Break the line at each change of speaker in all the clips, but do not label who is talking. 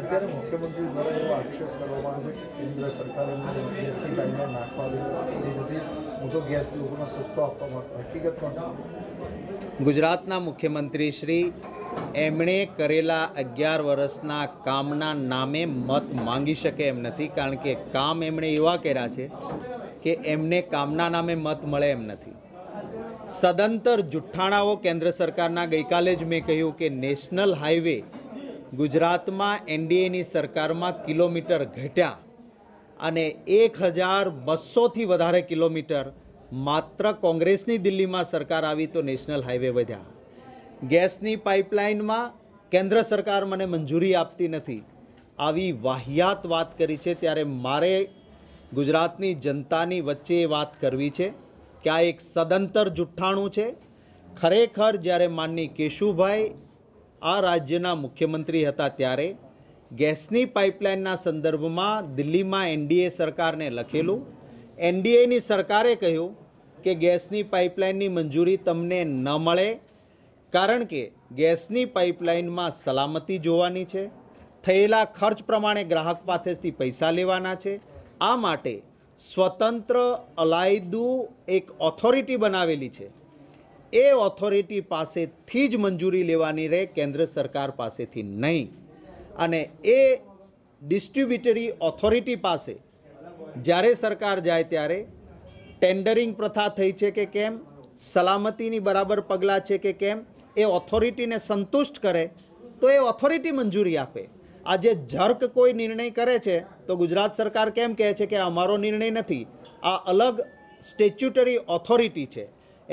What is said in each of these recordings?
અત્યારે મુખ્યમંત્રી દ્વારા એવો આક્ષેપ કરવામાં આવે છે કેન્દ્ર સરકારે ગેસની લાઈનમાં નાખવા દે જેથી મોટો ગેસ લોકોને સસ્તો આપવા માટે હકીકતમાં ગુજરાતના મુખ્યમંત્રી શ્રી એમણે કરેલા અગિયાર વર્ષના કામના નામે મત માંગી શકે એમ નથી કારણ કે કામ એમણે એવા કર્યા છે કે એમને કામના નામે મત મળે એમ નથી સદંતર જુઠ્ઠાણાઓ કેન્દ્ર સરકારના ગઈકાલે જ મેં કહ્યું કે નેશનલ હાઈવે ગુજરાતમાં એનડીએની સરકારમાં કિલોમીટર ઘટ્યા અને એક હજાર બસોથી વધારે કિલોમીટર માત્ર કોંગ્રેસની દિલ્હીમાં સરકાર આવી તો નેશનલ હાઈવે વધ્યા ગેસની પાઇપલાઇનમાં કેન્દ્ર સરકાર મને મંજૂરી આપતી નથી આવી વાહિયાત વાત કરી છે ત્યારે મારે ગુજરાતની જનતાની વચ્ચે વાત કરવી છે કે આ એક સદંતર જુઠ્ઠાણું છે ખરેખર જ્યારે માનની કેશુભાઈ આ રાજ્યના મુખ્યમંત્રી હતા ત્યારે ગેસની પાઇપલાઇનના સંદર્ભમાં દિલ્હીમાં એનડીએ સરકારને લખેલું એનડીએની સરકારે કહ્યું કે ગેસની પાઇપલાઇનની મંજૂરી તમને ન મળે કારણ કે ગેસની પાઇપલાઇનમાં સલામતી જોવાની છે થયેલા ખર્ચ પ્રમાણે ગ્રાહક પાસેથી પૈસા લેવાના છે આ માટે સ્વતંત્ર અલાયદું એક ઓથોરિટી બનાવેલી છે એ ઓથોરિટી પાસેથી જ મંજૂરી લેવાની રહે કેન્દ્ર સરકાર પાસેથી નહીં અને એ ડિસ્ટ્રીબ્યુટરી ઓથોરિટી પાસે જ્યારે સરકાર જાય ત્યારે ટેન્ડરિંગ પ્રથા થઈ છે કે કેમ સલામતીની બરાબર પગલાં છે કે કેમ એ ઓથોરિટીને સંતુષ્ટ કરે તો એ ઓથોરિટી મંજૂરી આપે આજે જર્ક કોઈ નિર્ણય કરે છે તો ગુજરાત સરકાર કેમ કહે છે કે અમારો નિર્ણય નથી આ અલગ સ્ટેચ્યુટરી ઓથોરિટી છે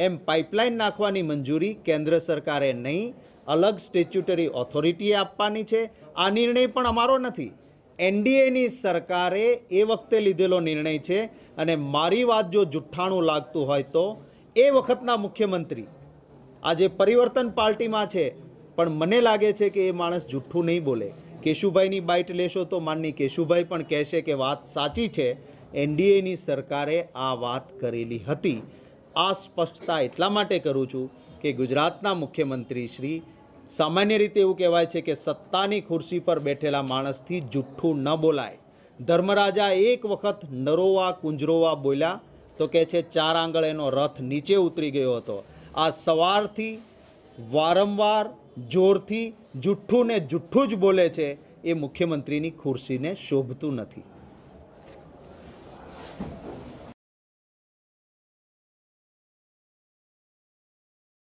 એમ પાઇપલાઇન નાખવાની મંજૂરી કેન્દ્ર સરકારે નહીં અલગ સ્ટેચ્યુટરી ઓથોરિટીએ આપવાની છે આ નિર્ણય પણ અમારો નથી એનડીએની સરકારે એ વખતે લીધેલો નિર્ણય છે અને મારી વાત જો જુઠ્ઠાણું લાગતું હોય તો એ વખતના મુખ્યમંત્રી આજે પરિવર્તન પાર્ટીમાં છે પણ મને લાગે છે કે એ માણસ જુઠ્ઠું નહીં બોલે કેશુભાઈની બાઇટ લેશો તો માનની કેશુભાઈ પણ કહેશે કે વાત સાચી છે એનડીએની સરકારે આ વાત કરેલી હતી આ સ્પષ્ટતા એટલા માટે કરું છું કે ગુજરાતના મુખ્યમંત્રી શ્રી સામાન્ય રીતે એવું કહેવાય છે કે સત્તાની ખુરશી પર બેઠેલા માણસથી જુઠ્ઠું ન બોલાય ધર્મરાજા એક વખત નરોવા કુંજરોવા બોલ્યા તો કહે છે ચાર આંગળ એનો રથ નીચે ઉતરી ગયો હતો આ સવારથી વારંવાર જોરથી જુઠ્ઠું ને જુઠ્ઠું જ બોલે છે એ મુખ્યમંત્રીની ખુરશીને શોભતું નથી